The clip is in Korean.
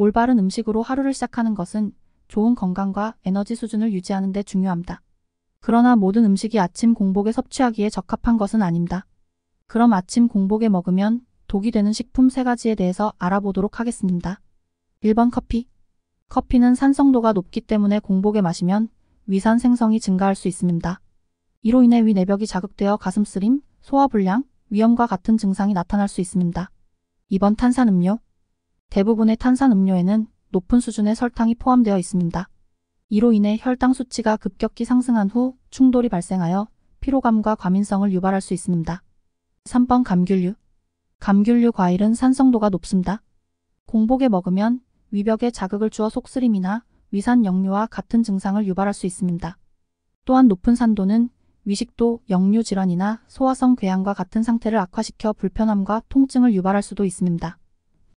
올바른 음식으로 하루를 시작하는 것은 좋은 건강과 에너지 수준을 유지하는 데 중요합니다. 그러나 모든 음식이 아침 공복에 섭취하기에 적합한 것은 아닙니다. 그럼 아침 공복에 먹으면 독이 되는 식품 3가지에 대해서 알아보도록 하겠습니다. 1번 커피 커피는 산성도가 높기 때문에 공복에 마시면 위산 생성이 증가할 수 있습니다. 이로 인해 위 내벽이 자극되어 가슴 쓰림, 소화불량, 위염과 같은 증상이 나타날 수 있습니다. 2번 탄산음료 대부분의 탄산음료에는 높은 수준의 설탕이 포함되어 있습니다. 이로 인해 혈당 수치가 급격히 상승한 후 충돌이 발생하여 피로감과 과민성을 유발할 수 있습니다. 3번 감귤류 감귤류 과일은 산성도가 높습니다. 공복에 먹으면 위벽에 자극을 주어 속쓰림이나 위산 역류와 같은 증상을 유발할 수 있습니다. 또한 높은 산도는 위식도, 역류 질환이나 소화성 궤양과 같은 상태를 악화시켜 불편함과 통증을 유발할 수도 있습니다.